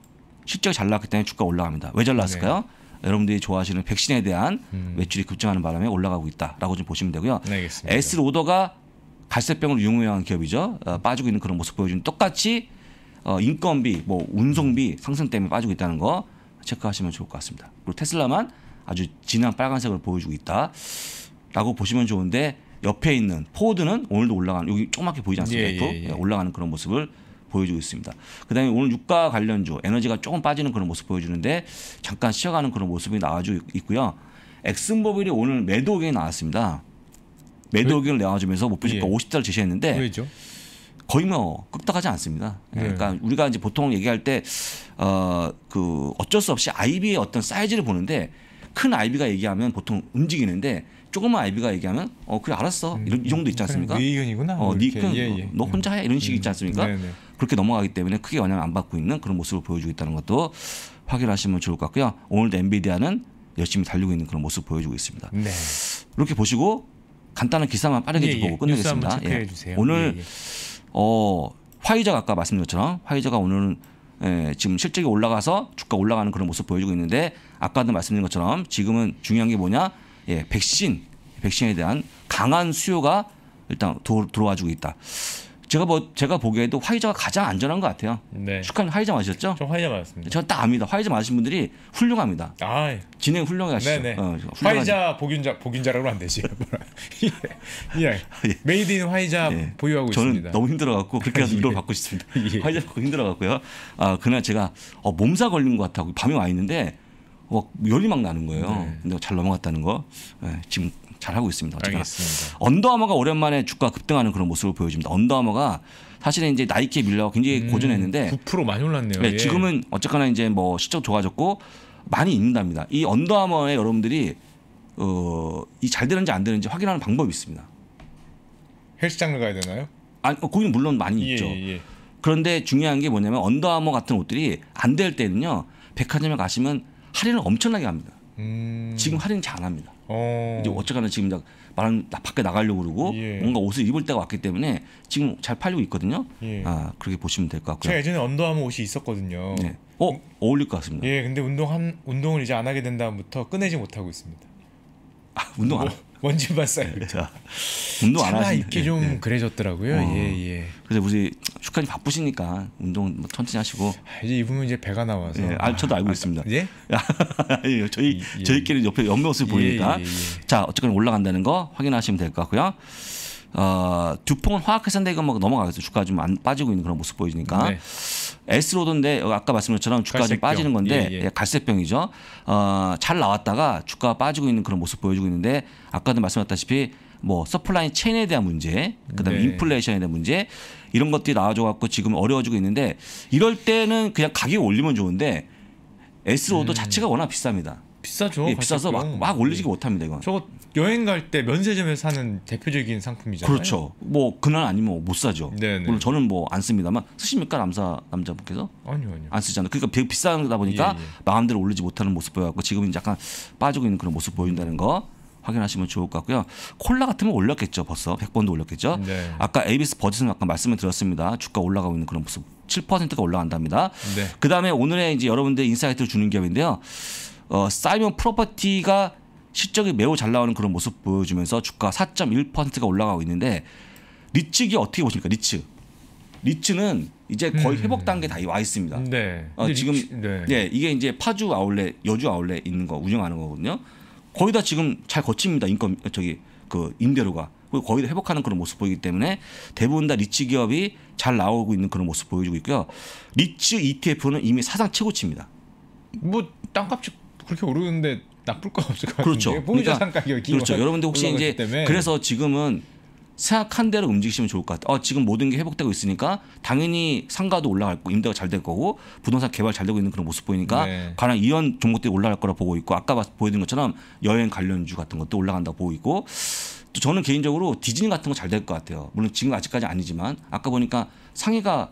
실적이 잘 나왔기 때문에 주가 올라갑니다. 왜 잘 나왔을까요? 네. 여러분들이 좋아하시는 백신에 대한 음. 매출이 급증하는 바람에 올라가고 있다라고 좀 보시면 되고요. 네, S 로더가 갈색병으로 유명한 기업이죠. 어, 빠지고 있는 그런 모습 보여주는 똑같이 어, 인건비, 뭐 운송비 상승 때문에 빠지고 있다는 거 체크하시면 좋을 것 같습니다. 그리고 테슬라만 아주 진한 빨간색을 보여주고 있다라고 보시면 좋은데 옆에 있는 포드는 오늘도 올라가는 여기 조그맣게 보이지 예, 않습니까? 예, 예, 예. 올라가는 그런 모습을 보여주고 있습니다. 그다음에 오늘 유가 관련주 에너지가 조금 빠지는 그런 모습 보여주는데 잠깐 쉬어가는 그런 모습이 나와주고 있고요. 엑슨모빌이 오늘 매도 의견이 나왔습니다. 매도 의견을 나와주면서 목표 주가 50달러 예. 제시했는데 왜죠? 거의 뭐 끄떡하지 않습니다. 예. 그러니까 네. 우리가 이제 보통 얘기할 때 어 그 어쩔 수 없이 아이비의 어떤 사이즈를 보는데 큰 아이비가 얘기하면 보통 움직이는데 조그만 아이비가 얘기하면 어 그래 알았어 음, 이런, 이 정도 있지 않습니까? 네 의견이구나. 어, 뭐 네 의견 예, 예. 어, 너 혼자 해 이런 식이 있지 음. 않습니까? 네네. 네. 그렇게 넘어가기 때문에 크게 영향을 안 받고 있는 그런 모습을 보여주고 있다는 것도 확인하시면 좋을 것 같고요. 오늘도 엔비디아는 열심히 달리고 있는 그런 모습 보여주고 있습니다. 네. 이렇게 보시고 간단한 기사만 빠르게 예, 예. 보고 끝내겠습니다. 예. 오늘 예, 어, 화이자가 아까 말씀드린 것처럼 화이자가 오늘은 예, 지금 실적이 올라가서 주가 올라가는 그런 모습 보여주고 있는데 아까도 말씀드린 것처럼 지금은 중요한 게 뭐냐? 예, 백신, 백신에 대한 강한 수요가 일단 도, 들어와주고 있다. 제가 뭐 제가 보기에도 화이자가 가장 안전한 것 같아요. 네. 축하님 화이자 맞셨죠저 화이자 맞았습니다. 저딱 압니다. 화이자 맞신 분들이 훌륭합니다. 아, 예. 진행 훌륭하시죠. 네네. 어, 화이자 복균자 복균자라고 안 되지. 예. 예. 아, 예. 메이드 인 화이자 예. 보유하고 저는 있습니다. 너무 힘들어갖고 그렇게 해서 위로를 아, 받고 싶습니다. 아, 화이자 받고 힘들어갖고요. 아 그날 제가 어, 몸살 걸린 것 같다고 밤에 와 있는데 막 어, 열이 막 나는 거예요. 네. 근데 잘 넘어갔다는 거. 예, 지금 잘하고 있습니다. 어쨌 알겠습니다. 언더아머가 오랜만에 주가 급등하는 그런 모습을 보여줍니다. 언더아머가 사실은 이제 나이키에 밀려 굉장히 음, 고전했는데 9% 많이 올랐네요. 네, 예. 지금은 어쨌거나 이제 뭐 실적 좋아졌고 많이 있는답니다이 언더아머에 여러분들이 어, 이 잘 되는지 안 되는지 확인하는 방법이 있습니다. 헬스장을 가야 되나요? 아니, 어, 거기는 물론 많이 예, 있죠. 예. 예. 그런데 중요한 게 뭐냐면 언더아머 같은 옷들이 안 될 때는요. 백화점에 가시면 할인을 엄청나게 합니다. 음... 지금 할인 잘 안 합니다. 어. 이제 어쨌거나 지금 나, 말은 밖에 나가려고 그러고 예. 뭔가 옷을 입을 때가 왔기 때문에 지금 잘 팔리고 있거든요. 예. 아 그렇게 보시면 될 것 같고요. 제가 예전에 언더아머 옷이 있었거든요. 네. 어 어울릴 것 같습니다. 예, 근데 운동 한 운동을 이제 안 하게 된 다음부터 끊내지 못하고 있습니다. 아 운동 뭐, 안. 뭐, 원진만 쌓이고. 자, 운동 안 하시는. 입기 좀 네. 그래졌더라고요. 어. 예, 예. 그래서 우리 축하님 바쁘시니까 운동 뭐 천천히 하시고. 아, 이제 입으면 이제 배가 나와서. 예, 아, 저도 알고 아, 있습니다. 예? 예 저희 예. 저희끼리 옆에 옆모습 보이니까. 자, 어쨌든 올라간다는 거 확인하시면 될 것 같고요. 어, 두통은 화학회산되고 막 넘어가겠죠. 주가 좀 안 빠지고 있는 그런 모습 보이니까. 네. S로드인데 어, 아까 말씀드린 것처럼 주가 갈좀 빠지는 건데 예, 예, 예. 갈색병이죠. 어, 잘 나왔다가 주가 가 빠지고 있는 그런 모습 보여주고 있는데 아까도 말씀드렸다시피 뭐서플라인 체인에 대한 문제, 그다음에 네. 인플레이션에 대한 문제 이런 것들이 나와줘 갖고 지금 어려워지고 있는데 이럴 때는 그냥 가격 올리면 좋은데 S로드 음. 자체가 워낙 비쌉니다. 비싸죠. 예, 비싸서 막, 막 올리지 못합니다 이건. 저거 여행 갈 때 면세점에서 사는 대표적인 상품이잖아요. 그렇죠. 뭐 그날 아니면 못 사죠. 네네. 네. 물론 저는 뭐 안 씁니다만 쓰십니까 남사 남자분께서? 아니요 아니요. 안 쓰잖아요. 그러니까 되게 비싸다 보니까 예, 예. 마음대로 올리지 못하는 모습 보여갖고 지금 은 약간 빠지고 있는 그런 모습 보인다는 거. 확인하시면 좋을 것 같고요. 콜라 같으면 올렸겠죠. 벌써 100번도 올렸겠죠. 네. 아까 에이비스 버짓은 아까 말씀을 드렸습니다. 주가 올라가고 있는 그런 모습 7%가 올라간답니다. 네. 그다음에 오늘의 이제 여러분들 인사이트를 주는 기업인데요. 어, 사이먼 프로퍼티가 실적이 매우 잘 나오는 그런 모습 보여주면서 주가 4.1%가 올라가고 있는데 리츠기 어떻게 보십니까? 리츠. 리츠는 이제 거의 음. 회복 단계 다 와 있습니다. 네. 어, 지금 리츠, 네. 네. 이게 이제 파주 아울렛, 여주 아울렛 있는 거 운영하는 거거든요. 거의 다 지금 잘 거칩니다. 인건 저기 그 임대료가 거의 다 회복하는 그런 모습 보이기 때문에 대부분 다 리츠 기업이 잘 나오고 있는 그런 모습 보여주고 있고요. 리츠 ETF는 이미 사상 최고치입니다. 뭐 땅값이 그렇게 오르는데 나쁠 거 없을 것 그렇죠. 같은데 보유자 그러니까, 가격이 그렇죠. 여러분들 혹시 이제 때문에. 그래서 지금은 생각한 대로 움직이시면 좋을 것 같아요. 어, 지금 모든 게 회복되고 있으니까 당연히 상가도 올라갈 거고 임대가 잘 될 거고 부동산 개발 잘 되고 있는 그런 모습 보이니까 네. 관한 이런 종목들이 올라갈 거라 보고 있고 아까 보여드린 것처럼 여행 관련주 같은 것도 올라간다고 보고 있고 또 저는 개인적으로 디즈니 같은 거 잘 될 것 같아요. 물론 지금 아직까지 아니지만 아까 보니까 상해가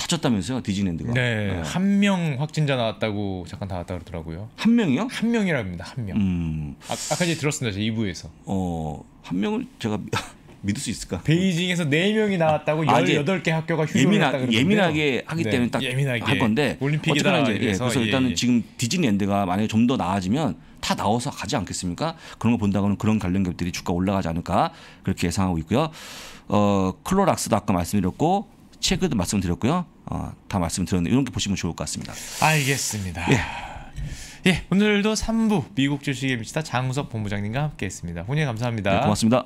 다쳤다면서요 디즈니랜드가 네, 네. 한 명 확진자 나왔다고 잠깐 나왔다 그러더라고요 한 명이요? 한 명이랍니다 한명 음. 아, 까 이제 들었습니다 2부에서 어한 명을 제가 믿을 수 있을까? 베이징에서 네명이 나왔다고 아, 18개 학교가 휴교했다 예민하게 하기 네, 때문에 네, 딱할 건데 올림픽이다 이제, 예, 그래서 예, 일단은 예. 지금 디즈니랜드가 만약에 좀 더 나아지면 다 나와서 가지 않겠습니까? 그런 거 본다고는 그런 관련 기업들이 주가 올라가지 않을까 그렇게 예상하고 있고요. 어, 클로락스도 아까 말씀드렸고 체크도 말씀드렸고요. 어, 다 말씀드렸는데 이런 게 보시면 좋을 것 같습니다. 알겠습니다. 예. 예, 오늘도 3부 미국 주식에 미치다 장우섭 본부장님과 함께했습니다. 혼예 감사합니다. 네, 고맙습니다.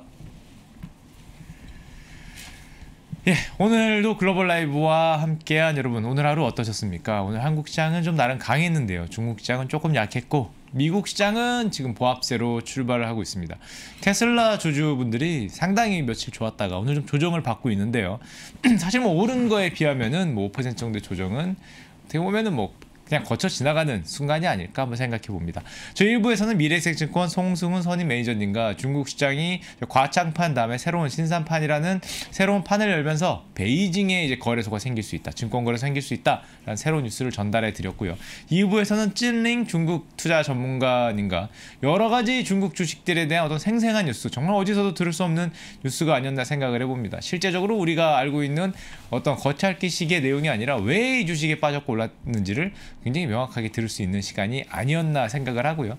예, 오늘도 글로벌 라이브와 함께한 여러분 오늘 하루 어떠셨습니까? 오늘 한국 시장은 좀 나름 강했는데요. 중국 시장은 조금 약했고 미국 시장은 지금 보합세로 출발을 하고 있습니다. 테슬라 주주분들이 상당히 며칠 좋았다가 오늘 좀 조정을 받고 있는데요. 사실 뭐 오른 거에 비하면은 뭐 5% 정도의 조정은 어떻게 보면은 뭐 그냥 거쳐 지나가는 순간이 아닐까 한번 생각해 봅니다. 저희 일부에서는 미래생증권 송승훈 선임 매니저님과 중국 시장이 과창판 다음에 새로운 신산판이라는 새로운 판을 열면서 베이징에 이제 거래소가 생길 수 있다. 증권거래 생길 수 있다라는 새로운 뉴스를 전달해 드렸고요. 2부에서는 찔링 중국 투자 전문가님과 여러 가지 중국 주식들에 대한 어떤 생생한 뉴스 정말 어디서도 들을 수 없는 뉴스가 아니었나 생각을 해봅니다. 실제적으로 우리가 알고 있는 어떤 거찰기식의 내용이 아니라 왜 이 주식에 빠졌고 올랐는지를 굉장히 명확하게 들을 수 있는 시간이 아니었나 생각을 하고요.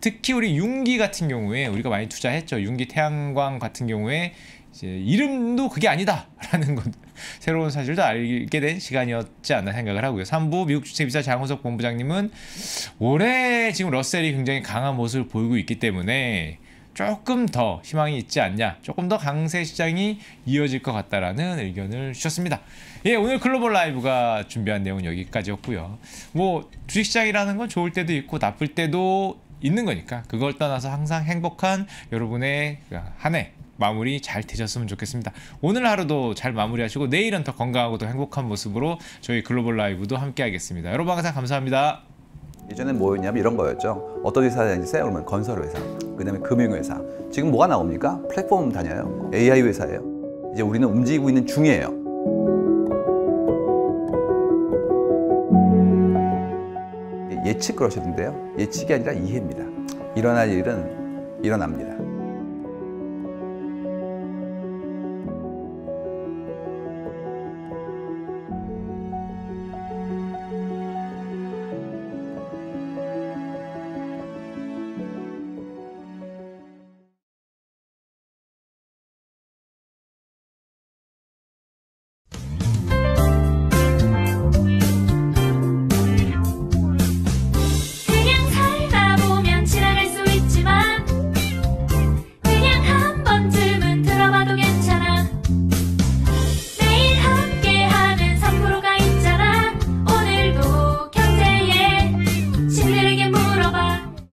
특히 우리 융기 같은 경우에 우리가 많이 투자했죠. 융기 태양광 같은 경우에 이제 이름도 그게 아니다라는 것 새로운 사실도 알게 된 시간이었지 않나 생각을 하고요. 3부 미국 주택비사 장호석 본부장님은 올해 지금 러셀이 굉장히 강한 모습을 보이고 있기 때문에 조금 더 희망이 있지 않냐, 조금 더 강세 시장이 이어질 것 같다라는 의견을 주셨습니다. 예, 오늘 글로벌 라이브가 준비한 내용은 여기까지였고요. 뭐 주식시장이라는 건 좋을 때도 있고 나쁠 때도 있는 거니까 그걸 떠나서 항상 행복한 여러분의 그 한해 마무리 잘 되셨으면 좋겠습니다. 오늘 하루도 잘 마무리하시고 내일은 더 건강하고 더 행복한 모습으로 저희 글로벌 라이브도 함께 하겠습니다. 여러분 항상 감사합니다. 예전에 뭐였냐면 이런 거였죠. 어떤 회사 다니세요? 그러면 건설 회사, 그 다음에 금융회사. 지금 뭐가 나옵니까? 플랫폼 다녀요. AI 회사예요. 이제 우리는 움직이고 있는 중이에요. 예측 그러셨는데요. 예측이 아니라 이해입니다. 일어날 일은 일어납니다.